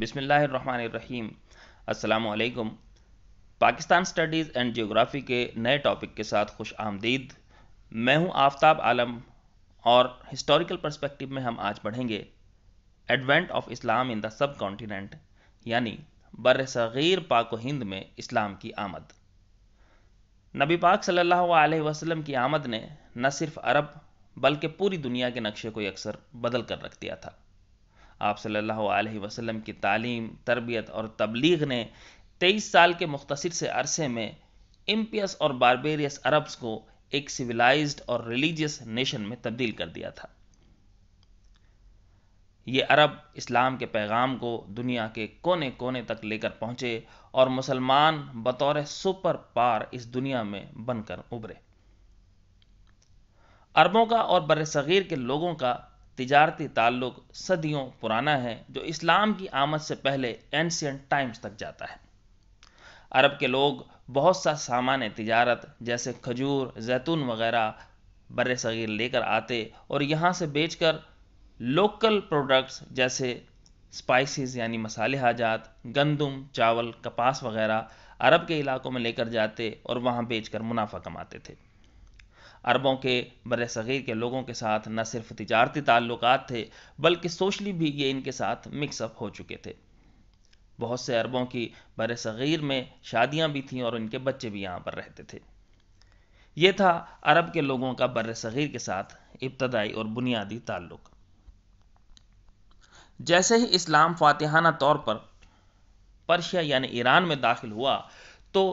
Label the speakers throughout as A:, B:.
A: बिसमीम असलकम Pakistan studies and geography के नए टॉपिक के साथ खुश आमदीद मैं हूं आफ्ताब आलम और हिस्टोरिकल पर्सपेक्टिव में हम आज पढ़ेंगे advent of Islam in the subcontinent यानी बर सग़ीर पाक हिंद में इस्लाम की आमद नबी पाक सल्लल्लाहु अलैहि वसल्लम की आमद ने न सिर्फ अरब बल्कि पूरी दुनिया के नक्शे को अक्सर बदल कर रख दिया था आप सल्लल्लाहु अलैहि वसल्लम की तालीम तरबियत और तबलीग ने तेईस साल के मुख्तर से अरसे में इम्पियस और बारबेरियस अरब्स को एक सिविलाइज्ड और रिलीजियस नेशन में तब्दील कर दिया था ये अरब इस्लाम के पैगाम को दुनिया के कोने कोने तक लेकर पहुंचे और मुसलमान बतौर सुपर पार इस दुनिया में बनकर उभरे अरबों का और बर सग़ीर के लोगों का तजारती ताल्लुक सदियों पुराना है जो इस्लाम की आमद से पहले एंशियंट टाइम्स तक जाता है अरब के लोग बहुत सा सामान तजारत जैसे खजूर जैतून वगैरह बर सग़ीर लेकर आते और यहाँ से बेचकर लोकल प्रोडक्ट्स जैसे स्पाइसेस यानी मसाले हाजात गंदम चावल कपास वगैरह अरब के इलाकों में लेकर जाते और वहाँ बेचकर मुनाफा कमाते थे अरबों के बर सग़ीर के लोगों के साथ न सिर्फ तजारती ताल्लुक थे बल्कि सोशली भी ये इनके साथ मिक्सअप हो चुके थे बहुत से अरबों की बर सग़ीर में शादियाँ भी थीं और उनके बच्चे भी यहाँ पर रहते थे ये था अरब के लोगों का बर सग़ीर के साथ इब्तदाई और बुनियादी ताल्लुक जैसे ही इस्लाम फातिहाना तौर पर पर्शिया यानी ईरान में दाखिल हुआ तो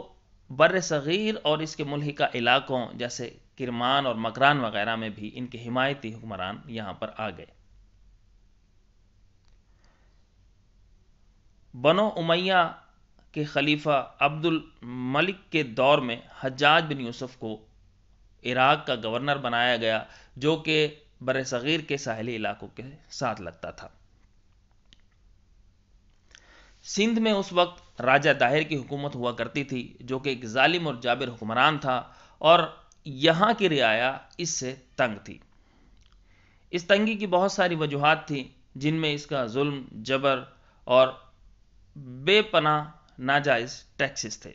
A: बर सग़ीर और इसके मुल्हिका इलाकों जैसे किरमान और मकरान वगैरह में भी इनके हिमायती हुक्मरान यहाँ पर आ गए बनो उमैया के खलीफा अब्दुल मलिक के दौर में हजाज बिन यूसुफ को इराक का गवर्नर बनाया गया जो कि बर सग़ीर के साहली इलाकों के साथ लगता था सिंध में उस वक्त राजा दाहिर की हुकूमत हुआ करती थी जो कि एक जालिम और जाबिर हुक्मरान था और यहाँ की रियाया इससे तंग थी इस तंगी की बहुत सारी वजूहत थी जिनमें इसका जुल्म जबर और बेपना नाजायज़ टैक्सेस थे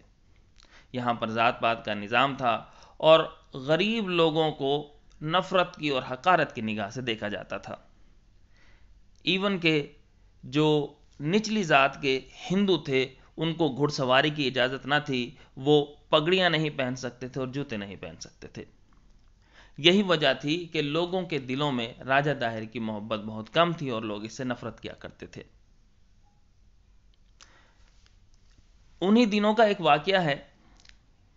A: यहाँ पर ज़ात पात का निज़ाम था और गरीब लोगों को नफ़रत की और हकारत की निगाह से देखा जाता था इवन के जो निचली ज़ात के हिंदू थे उनको घुड़सवारी की इजाज़त ना थी वो पगड़ियां नहीं पहन सकते थे और जूते नहीं पहन सकते थे यही वजह थी कि लोगों के दिलों में राजा दाहिर की मोहब्बत बहुत कम थी और लोग इससे नफरत किया करते थे उन्हीं दिनों का एक वाक्य है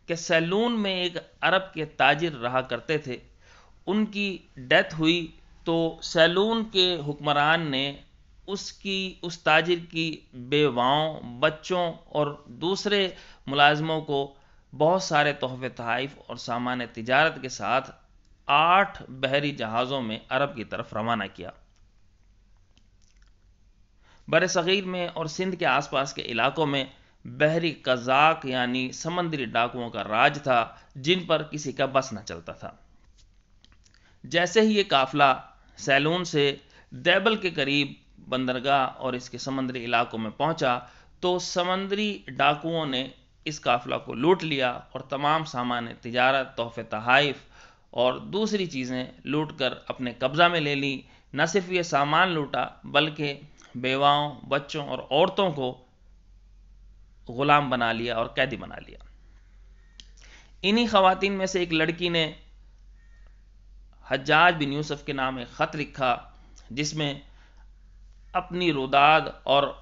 A: कि सैलून में एक अरब के ताजिर रहा करते थे उनकी डेथ हुई तो सैलून के हुक्मरान ने उसकी उस ताजिर की बेवाओं बच्चों और दूसरे मुलाजमों को बहुत सारे तोहफे तहफ़ और सामान्य तजारत के साथ आठ बहरी जहाज़ों में अरब की तरफ रवाना किया बर सग़ीर में और सिंध के आसपास के इलाकों में बहरी कजाक यानी समंदरी डाकुओं का राज था जिन पर किसी का बस न चलता था जैसे ही ये काफिला सैलून से देबल के करीब बंदरगाह और इसके समंदरी इलाकों में पहुंचा तो समंदरी डाकुओं ने इस काफिला को लूट लिया और तमाम सामान तजारत तोहफे तहाइफ और दूसरी चीज़ें लूट कर अपने कब्ज़ा में ले ली न सिर्फ ये सामान लूटा बल्कि बेवाओं बच्चों और औरतों को ग़ुलाम बना लिया और कैदी बना लिया इन्हीं खवतिन में से एक लड़की ने हजाज बिन यूसुफ के नाम एक ख़त लिखा जिसमें अपनी रुदाद और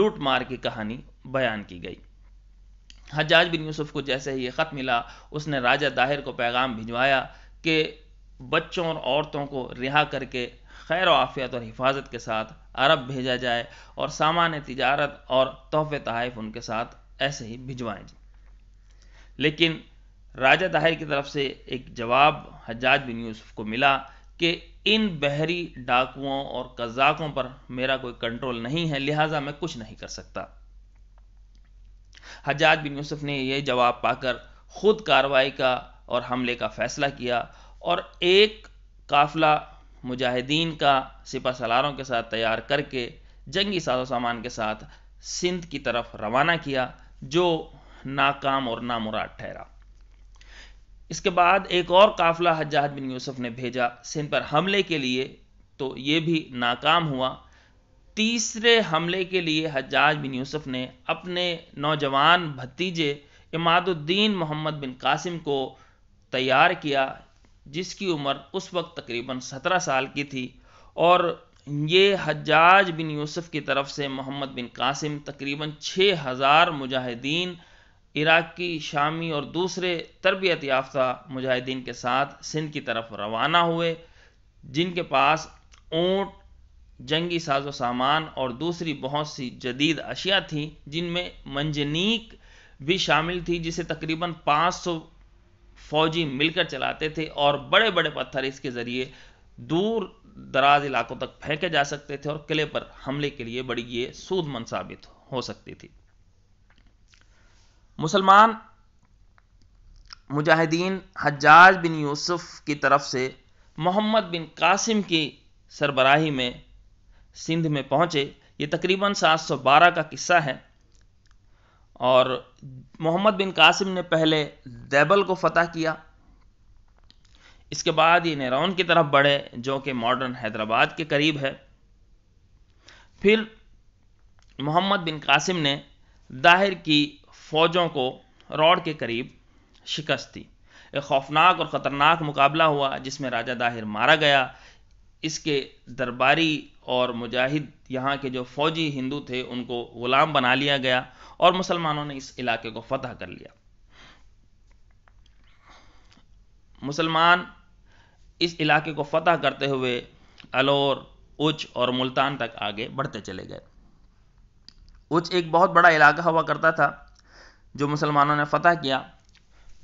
A: लूट मार की कहानी बयान की गई हजाज बिन यूसुफ को जैसे ही ये ख़त मिला उसने राजा दाहिर को पैगाम भिजवाया कि बच्चों और औरतों को रिहा करके खैर आफ़ियत और हिफाजत के साथ अरब भेजा जाए और सामान तजारत और तोहफ़े तहफ़ उनके साथ ऐसे ही भिजवाएं लेकिन राजा दाहिर की तरफ से एक जवाब हजाज बिन यूसुफ को मिला कि इन बहरी डाकुओं और कज़ाकों पर मेरा कोई कंट्रोल नहीं है लिहाजा मैं कुछ नहीं कर सकता हजाज बिन यूसुफ ने यह जवाब पाकर खुद कार्रवाई का और हमले का फैसला किया और एक काफिला मुजाहिदीन का सिपा सलारों के साथ तैयार करके जंगी साजो सामान के साथ सिंध की तरफ रवाना किया जो नाकाम और नामुराद ठहरा इसके बाद एक और काफिला हजाज बिन यूसुफ ने भेजा सिंध पर हमले के लिए तो ये भी नाकाम हुआ तीसरे हमले के लिए हजाज बिन यूसुफ ने अपने नौजवान भतीजे इमादुद्दीन मोहम्मद बिन कासिम को तैयार किया जिसकी उम्र उस वक्त तकरीबन सत्रह साल की थी और ये हजाज बिन यूसुफ की तरफ से मोहम्मद बिन कासिम तकरीबन छः हज़ार मुजाहिदीन इराक़ी शामी और दूसरे तरबियत याफ्ता मुजाहिदीन के साथ सिंध की तरफ रवाना हुए जिनके पास ऊँट जंगी साजो सामान और दूसरी बहुत सी जदीद अशिया थी जिनमें मंजनीक भी शामिल थी जिसे तकरीबन 500 फौजी मिलकर चलाते थे और बड़े बड़े पत्थर इसके ज़रिए दूर दराज इलाकों तक फेंके जा सकते थे और किले पर हमले के लिए बड़ी ये सूदमंद साबित हो सकती थी मुसलमान मुजाहिदीन हज्जाज बिन यूसुफ की तरफ से मोहम्मद बिन कासिम की सरबराही में सिंध में पहुंचे ये तकरीबन 712 का किस्सा है और मोहम्मद बिन कासिम ने पहले दैबल को फतह किया इसके बाद ये नेरौन की तरफ बढ़े जो कि मॉडर्न हैदराबाद के करीब है फिर मोहम्मद बिन कासिम ने दाहिर की फ़ौजों को रॉड के करीब शिकस्त दी एक खौफनाक और ख़तरनाक मुकाबला हुआ जिसमें राजा दाहिर मारा गया इसके दरबारी और मुजाहिद यहाँ के जो फौजी हिंदू थे उनको ग़ुलाम बना लिया गया और मुसलमानों ने इस इलाके को फतह कर लिया मुसलमान इस इलाके को फतह करते हुए अलोर उच और मुल्तान तक आगे बढ़ते चले गए उच एक बहुत बड़ा इलाका हुआ करता था जो मुसलमानों ने फतह किया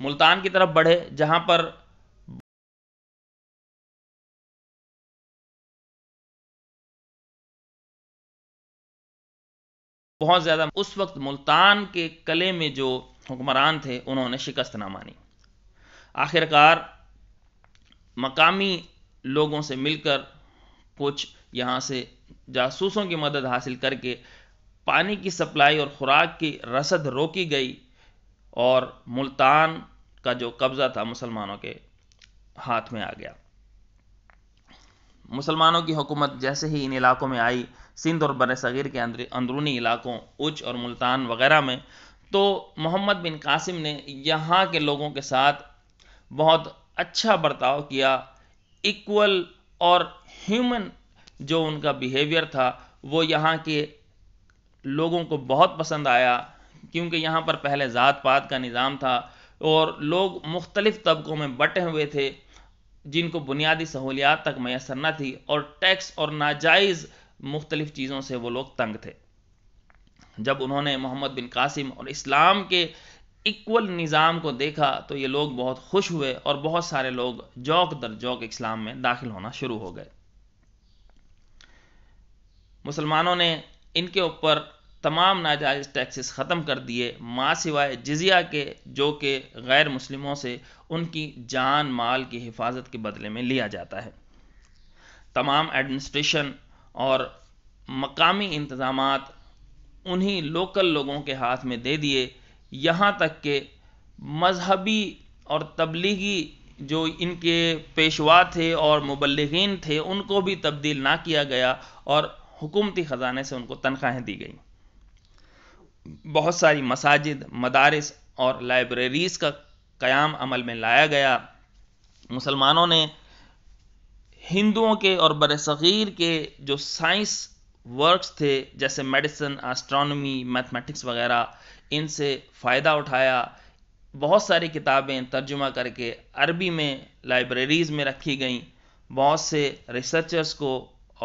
A: मुल्तान की तरफ बढ़े जहां पर बहुत ज़्यादा उस वक्त मुल्तान के कले में जो हुक्मरान थे उन्होंने शिकस्त ना मानी आखिरकार मकामी लोगों से मिलकर कुछ यहाँ से जासूसों की मदद हासिल करके पानी की सप्लाई और ख़ुराक की रसद रोकी गई और मुल्तान का जो कब्ज़ा था मुसलमानों के हाथ में आ गया मुसलमानों की हुकूमत जैसे ही इन इलाकों में आई सिंध और बर सग़ीर के अंदरूनी इलाकों उच और मुल्तान वगैरह में तो मोहम्मद बिन कासिम ने यहाँ के लोगों के साथ बहुत अच्छा बर्ताव किया इक्वल और ह्यूमन जो उनका बिहेवियर था वो यहाँ के लोगों को बहुत पसंद आया क्योंकि यहाँ पर पहले ज़ात पात का निज़ाम था और लोग मुख्तलिफ़ तबकों में बटे हुए थे जिनको बुनियादी सहूलियात तक मैसर न थी और टैक्स और नाजायज़ मुख्तलिफ चीज़ों से वो लोग तंग थे जब उन्होंने मोहम्मद बिन कासिम और इस्लाम के इक्वल निज़ाम को देखा तो ये लोग बहुत खुश हुए और बहुत सारे लोग जौक दर जौक इस्लाम में दाखिल होना शुरू हो गए मुसलमानों ने इनके ऊपर तमाम नाजायज़ टैक्सेस ख़त्म कर दिए माँ सिवाय जिज़िया के जो कि गैर मुस्लिमों से उनकी जान माल की हिफाजत के बदले में लिया जाता है तमाम एडमिनिस्ट्रेशन और मकामी इंतज़ाम उन्हीं लोकल लोगों के हाथ में दे दिए यहाँ तक के मजहबी और तबलीगी जो इनके पेशवा थे और मुबलगिन थे उनको भी तब्दील ना किया गया और हुकूमती ख़जाने से उनको तनख्वाहें दी गई बहुत सारी मसाजिद मदारस और लाइब्रेरीज़ का क़याम अमल में लाया गया मुसलमानों ने हिंदुओं के और बरसीर के जो साइंस वर्क्स थे जैसे मेडिसिन एस्ट्रोनॉमी मैथमेटिक्स वगैरह इनसे फ़ायदा उठाया बहुत सारी किताबें तर्जुमा करके अरबी में लाइब्रेरीज़ में रखी गई बहुत से रिसर्चर्स को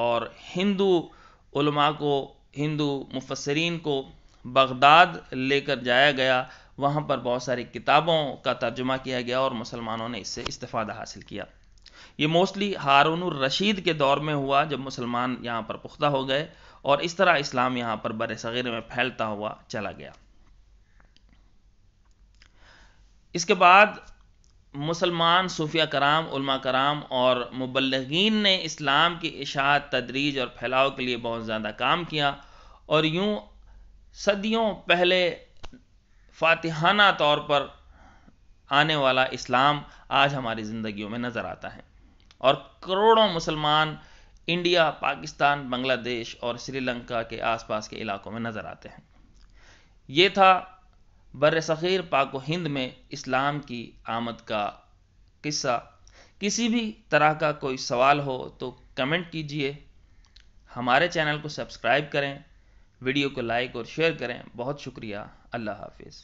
A: और हिंदू को हिंदू मुफसरीन को बगदाद लेकर जाया गया वहाँ पर बहुत सारी किताबों का तर्जुमा किया गया और मुसलमानों ने इससे इस्तादा हासिल किया ये मोस्टली हारून रशीद के दौर में हुआ जब मुसलमान यहाँ पर पुख्ता हो गए और इस तरह इस्लाम यहाँ पर बर सग़ीर में फैलता हुआ चला गया इसके बाद मुसलमान सूफिया कराम उलमा कराम और मुबलगिन ने इस्लाम की इशात तदरीज और फैलाव के लिए बहुत ज़्यादा काम किया और यूँ सदियों पहले फातिहाना तौर पर आने वाला इस्लाम आज हमारी ज़िंदगियों में नज़र आता है और करोड़ों मुसलमान इंडिया पाकिस्तान बांग्लादेश और श्रीलंका के आसपास के इलाकों में नज़र आते हैं ये था बर सख़ीर पाक हिंद में इस्लाम की आमद का किस्सा किसी भी तरह का कोई सवाल हो तो कमेंट कीजिए हमारे चैनल को सब्सक्राइब करें वीडियो को लाइक और शेयर करें बहुत शुक्रिया अल्लाह हाफिज़